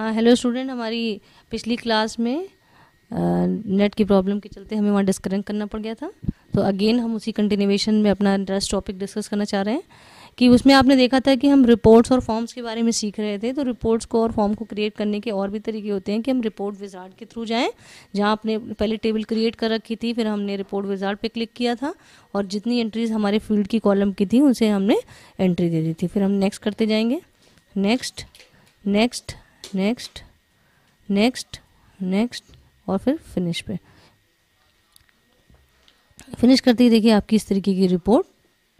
हाँ hello student हमारी पिछली क्लास में नेट की प्रॉब्लम के चलते हमें वहाँ डिस्कनेक्ट करना पड़ गया था तो अगेन हम उसी कंटिन्यूएशन में अपना इंटरेस्ट टॉपिक डिस्कस करना चाह रहे हैं कि उसमें आपने देखा था कि हम रिपोर्ट्स और फॉर्म्स के बारे में सीख रहे थे तो रिपोर्ट्स को और फॉर्म को क्रिएट करने के और भी तरीके होते हैं कि हम रिपोर्ट विजार्ड के थ्रू जाएं जहां आपने पहले टेबल क्रिएट कर रखी थी फिर हमने रिपोर्ट विजार्ड पे क्लिक किया था और जितनी एंट्रीज हमारे फील्ड की कॉलम की थी उनसे हमने एंट्री दे दी थी फिर हम नेक्स्ट करते जाएंगे next next next next next और फिर फिनिश पे फिनिश करते ही देखिए आपकी इस तरीके की रिपोर्ट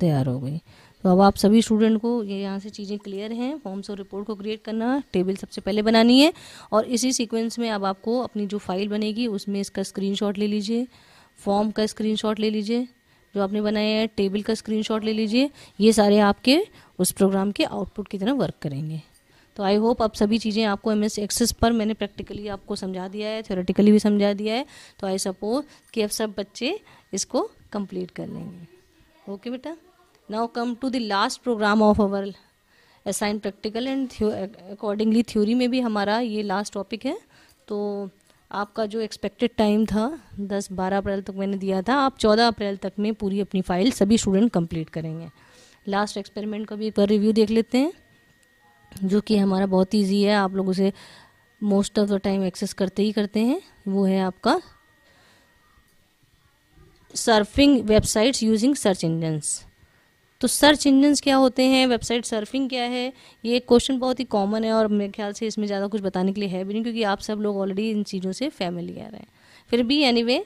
तैयार हो गई तो अब आप सभी स्टूडेंट को ये यहाँ से चीज़ें क्लियर हैं फॉर्म्स और रिपोर्ट को क्रिएट करना टेबल सबसे पहले बनानी है और इसी सीक्वेंस में अब आपको अपनी जो फाइल बनेगी उसमें इसका स्क्रीनशॉट ले लीजिए फॉर्म का स्क्रीनशॉट ले लीजिए जो आपने बनाया है टेबल का स्क्रीनशॉट ले लीजिए ये सारे आपके उस प्रोग्राम के आउटपुट की तरह वर्क करेंगे तो आई होप अब सभी चीज़ें आपको एम एस एक्सेस पर मैंने प्रैक्टिकली आपको समझा दिया है थ्योरेटिकली भी समझा दिया है तो आई सपोज कि अब सब बच्चे इसको कंप्लीट कर लेंगे ओके बेटा now come to the last program of our assign practical and accordingly theory में भी हमारा ये लास्ट टॉपिक है तो आपका जो एक्सपेक्टेड टाइम था दस बारह अप्रैल तक मैंने दिया था आप चौदह अप्रैल तक में पूरी अपनी फ़ाइल सभी स्टूडेंट कंप्लीट करेंगे लास्ट एक्सपेरिमेंट का भी एक बार रिव्यू देख लेते हैं जो कि हमारा बहुत ईजी है आप लोग उसे most of the time access करते ही करते हैं वो है आपका surfing websites using search engines तो सर्च इंजन्स क्या होते हैं वेबसाइट सर्फिंग क्या है ये क्वेश्चन बहुत ही कॉमन है और मेरे ख्याल से इसमें ज़्यादा कुछ बताने के लिए है भी नहीं क्योंकि आप सब लोग ऑलरेडी इन चीज़ों से फैमिली आ रहे हैं फिर भी एनी anyway,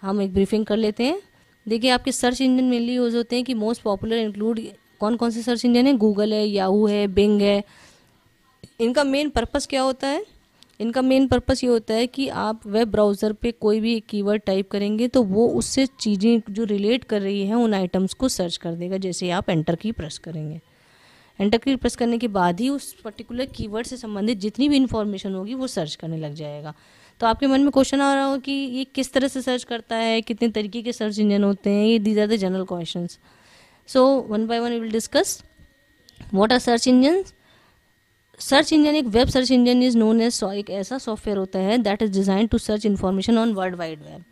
हम एक ब्रीफिंग कर लेते हैं देखिए आपके सर्च इंजन मेनली यूज़ होते हैं कि मोस्ट पॉपुलर इंक्लूड कौन कौन से सर्च इंजन है गूगल है याहू है बिंग है इनका मेन पर्पस क्या होता है इनका मेन पर्पस ये होता है कि आप वेब ब्राउज़र पे कोई भी कीवर्ड टाइप करेंगे तो वो उससे चीज़ें जो रिलेट कर रही हैं उन आइटम्स को सर्च कर देगा जैसे आप एंटर की प्रेस करेंगे एंटर की प्रेस करने के बाद ही उस पर्टिकुलर कीवर्ड से संबंधित जितनी भी इन्फॉर्मेशन होगी वो सर्च करने लग जाएगा तो आपके मन में क्वेश्चन आ रहा हो कि ये किस तरह से सर्च करता है कितने तरीके के सर्च इंजन होते हैं ये these are the general question so one by one will discuss what are search engines search engine एक web search engine is known as एक ऐसा सॉफ्टवेयर होता है that is design to search information on world wide web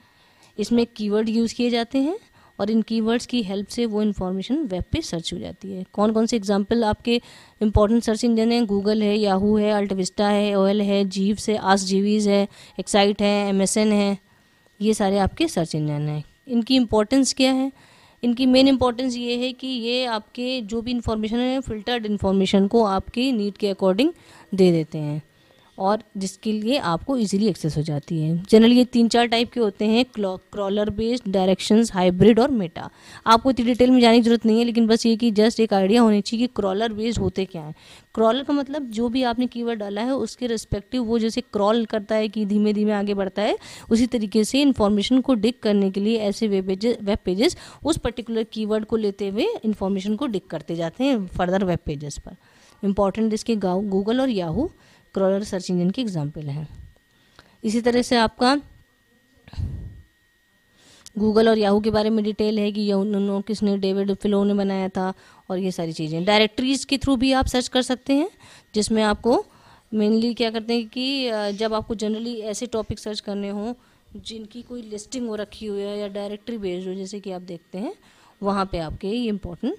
इसमें keyword use किए जाते हैं और इन कीवर्ड्स की हेल्प से वो इन्फॉर्मेशन वेब पे सर्च हो जाती है कौन कौन से एग्जांपल आपके इंपॉर्टेंट सर्च इंजन हैं गूगल है याहू है अल्टविस्टा है ओएल है जीव्स है आस जीवीज है एक्साइट है एम है ये सारे आपके सर्च इंजन हैं इनकी इम्पोर्टेंस क्या है इनकी मेन इंपॉर्टेंस ये है कि ये आपके जो भी इंफॉर्मेशन है फिल्टर्ड इंफॉर्मेशन को आपकी नीड के अकॉर्डिंग दे देते हैं और जिसके लिए आपको इजीली एक्सेस हो जाती है जनरली ये तीन चार टाइप के होते हैं क्रॉलर बेस्ड डायरेक्शंस हाइब्रिड और मेटा आपको इतनी डिटेल में जाने की जरूरत नहीं है लेकिन बस ये कि जस्ट एक आइडिया होनी चाहिए कि क्रॉलर बेस्ड होते क्या हैं क्रॉलर का मतलब जो भी आपने कीवर्ड डाला है उसके रिस्पेक्टिव वो जैसे क्रॉल करता है कि धीमे धीमे आगे बढ़ता है उसी तरीके से इन्फॉर्मेशन को डिक करने के लिए ऐसे वेब पेजेस वेब पेजेस उस पर्टिकुलर कीवर्ड को लेते हुए इन्फॉर्मेशन को डिक करते जाते हैं फर्दर वेब पेजेस पर इंपॉर्टेंट इसके गूगल और याहू क्रॉलर सर्च इंजन की एग्जाम्पल है इसी तरह से आपका गूगल और याहू के बारे में डिटेल है कि उन्होंने किसने डेविड फिलो ने बनाया था और ये सारी चीज़ें डायरेक्टरीज के थ्रू भी आप सर्च कर सकते हैं जिसमें आपको मेनली क्या करते हैं कि जब आपको जनरली ऐसे टॉपिक सर्च करने हों जिनकी कोई लिस्टिंग हो रखी हुई है या डायरेक्टरी बेस्ड हो जैसे कि आप देखते हैं वहाँ पे आपके ये इम्पोर्टेंट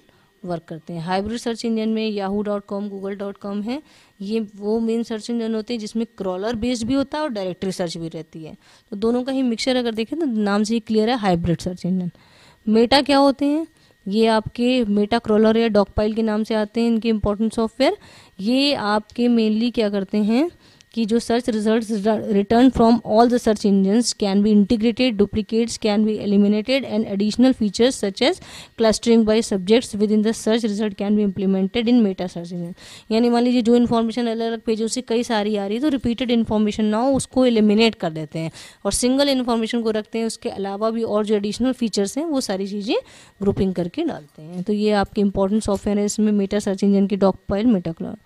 वर्क करते हैं हाइब्रिड सर्च इंजन में Yahoo dot com Google dot com है ये वो मेन सर्च इंजन होते हैं जिसमें क्रॉलर बेस्ड भी होता है और डायरेक्टरी सर्च भी रहती है तो दोनों का ही मिक्सचर अगर देखें तो नाम से ही क्लियर है हाइब्रिड सर्च इंजन मेटा क्या होते हैं ये आपके मेटा क्रॉलर या पाइल के नाम से आते हैं इनके इंपॉर्टेंट सॉफ्टवेयर ये आपके मेनली क्या करते हैं कि जो search result return from all the search engines can be integrated duplicates can be eliminated and additional features such as clustering by subjects within the search result can be implemented in meta search engine यानी मान लीजिए जो information अलग अलग पेजों से कई सारी आ रही है तो रिपीटेड इन्फॉर्मेशन ना हो उसको एलिमिनेट कर देते हैं और सिंगल इन्फॉर्मेशन को रखते हैं उसके अलावा भी और जो एडिशनल फीचर्स हैं वो सारी चीज़ें ग्रुपिंग करके डालते हैं तो ये आपके इंपॉर्टेंट सॉफ्टवेयर है इसमें मेटा सर्च इंजन की डॉक पाइल मेटाक्लॉर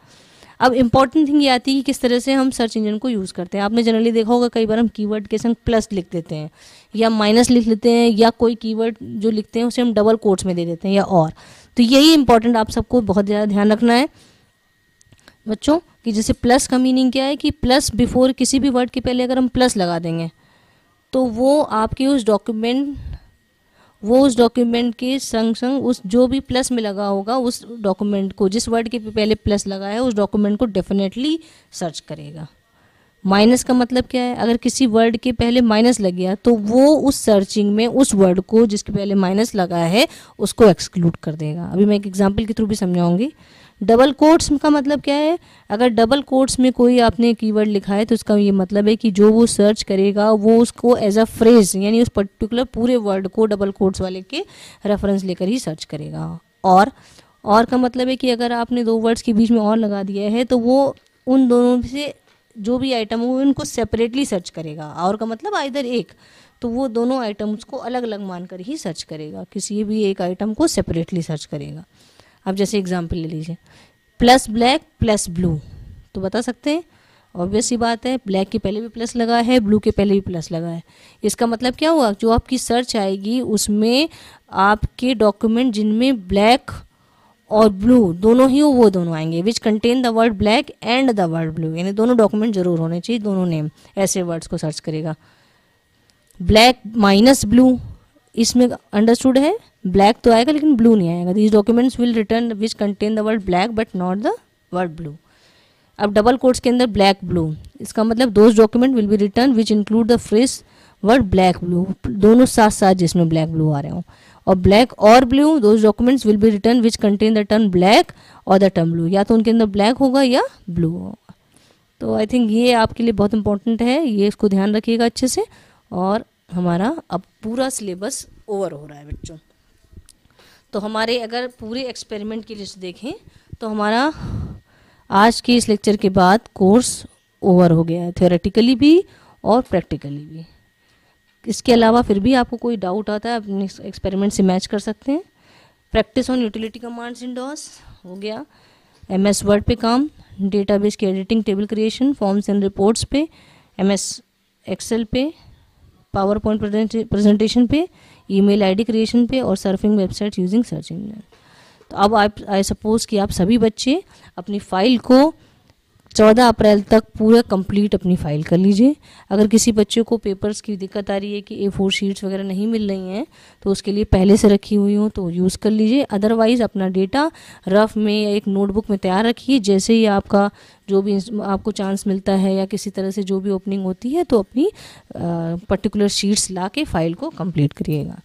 अब इम्पॉर्टेंट थिंग ये आती है कि किस तरह से हम सर्च इंजन को यूज़ करते हैं आपने जनरली देखा होगा कई बार हम कीवर्ड के संग प्लस लिख देते हैं या माइनस लिख लेते हैं या कोई कीवर्ड जो लिखते हैं उसे हम डबल कोर्ट्स में दे देते हैं या और तो यही इंपॉर्टेंट आप सबको बहुत ज़्यादा ध्यान रखना है बच्चों कि जैसे प्लस का मीनिंग क्या है कि प्लस बिफोर किसी भी वर्ड के पहले अगर हम प्लस लगा देंगे तो वो आपके उस डॉक्यूमेंट वो उस डॉक्यूमेंट के संग संग उस जो भी प्लस में लगा होगा उस डॉक्यूमेंट को जिस वर्ड के पहले प्लस लगा है उस डॉक्यूमेंट को डेफिनेटली सर्च करेगा माइनस का मतलब क्या है अगर किसी वर्ड के पहले माइनस लग गया तो वो उस सर्चिंग में उस वर्ड को जिसके पहले माइनस लगा है उसको एक्सक्लूड कर देगा अभी मैं एक एग्जाम्पल के थ्रू भी समझाऊंगी डबल कोट्स का मतलब क्या है अगर डबल कोट्स में कोई आपने कीवर्ड लिखा है तो उसका ये मतलब है कि जो वो सर्च करेगा वो उसको एज अ फ्रेज यानी उस पर्टिकुलर पूरे वर्ड को डबल कोट्स वाले के रेफरेंस लेकर ही सर्च करेगा और और का मतलब है कि अगर आपने दो वर्ड्स के बीच में और लगा दिया है तो वो उन दोनों से जो भी आइटम हो उनको सेपरेटली सर्च करेगा और का मतलब आइधर एक तो वो दोनों आइटम्स को अलग अलग मानकर ही सर्च करेगा किसी भी एक आइटम को सेपरेटली सर्च करेगा अब जैसे एग्जाम्पल ले लीजिए प्लस ब्लैक प्लस ब्लू तो बता सकते हैं ऑब्वियस ही बात है ब्लैक के पहले भी प्लस लगा है ब्लू के पहले भी प्लस लगा है इसका मतलब क्या हुआ जो आपकी सर्च आएगी उसमें आपके डॉक्यूमेंट जिनमें ब्लैक और ब्लू दोनों ही हो वो दोनों आएंगे which contain the word black and the word blue यानी दोनों डॉक्यूमेंट जरूर होने चाहिए दोनों नेम ऐसे वर्ड्स को सर्च करेगा ब्लैक माइनस ब्लू इसमें अंडरस्टूड है ब्लैक तो आएगा लेकिन ब्लू नहीं आएगा these documents will return which contain the word black but not the word blue अब डबल कोर्ट्स के अंदर ब्लैक ब्लू इसका मतलब those document will be return which include the phrase word black blue दोनों साथ साथ जिसमें ब्लैक ब्लू आ रहे हो और ब्लैक और blue those documents will be return which contain the term black और द टर्म ब्लू या तो उनके अंदर ब्लैक होगा या ब्लू होगा तो आई थिंक ये आपके लिए बहुत इंपॉर्टेंट है ये इसको ध्यान रखिएगा अच्छे से और हमारा अब पूरा सिलेबस ओवर हो रहा है बच्चों तो हमारे अगर पूरे एक्सपेरिमेंट की लिस्ट देखें तो हमारा आज के इस लेक्चर के बाद कोर्स ओवर हो गया है थेरेटिकली भी और प्रैक्टिकली भी इसके अलावा फिर भी आपको कोई डाउट आता है अपने एक्सपेरिमेंट से मैच कर सकते हैं practice on utility commands in DOS हो गया एम एस वर्ड पे काम डेटाबेस की editing table creation forms and reports पे एम एस एक्सेल पे पावर पॉइंट प्रेजेंटेशन पे ईमेल आईडी क्रिएशन पे और surfing website using search engine तो अब आप आई सपोज कि आप सभी बच्चे अपनी फाइल को चौदह अप्रैल तक पूरा कंप्लीट अपनी फाइल कर लीजिए अगर किसी बच्चे को पेपर्स की दिक्कत आ रही है कि ए फोर शीट्स वगैरह नहीं मिल रही हैं तो उसके लिए पहले से रखी हुई हो तो यूज़ कर लीजिए अदरवाइज़ अपना डेटा रफ में या एक नोटबुक में तैयार रखिए जैसे ही आपका जो भी आपको चांस मिलता है या किसी तरह से जो भी ओपनिंग होती है तो अपनी पर्टिकुलर शीट्स ला के फाइल को कम्प्लीट करिएगा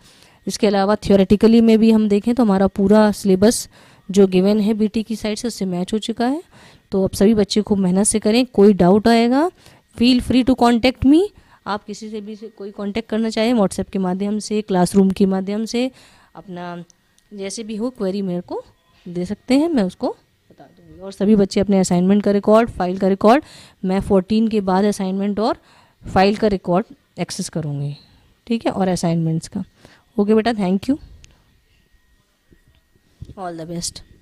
इसके अलावा थियोरेटिकली में भी हम देखें तो हमारा पूरा सिलेबस जो गिवन है बीटी की साइड से उससे मैच हो चुका है तो आप सभी बच्चे खूब मेहनत से करें कोई डाउट आएगा feel free to contact me आप किसी से भी से कोई कॉन्टेक्ट करना चाहें व्हाट्सएप के माध्यम से क्लासरूम के माध्यम से अपना जैसे भी हो क्वेरी मेरे को दे सकते हैं मैं उसको बता दूँगी और सभी बच्चे अपने असाइनमेंट का रिकॉर्ड फाइल का रिकॉर्ड मैं फोर्टीन के बाद असाइनमेंट और फाइल का रिकॉर्ड एक्सेस करूँगी ठीक है और असाइनमेंट्स का ओके बेटा thank you all the best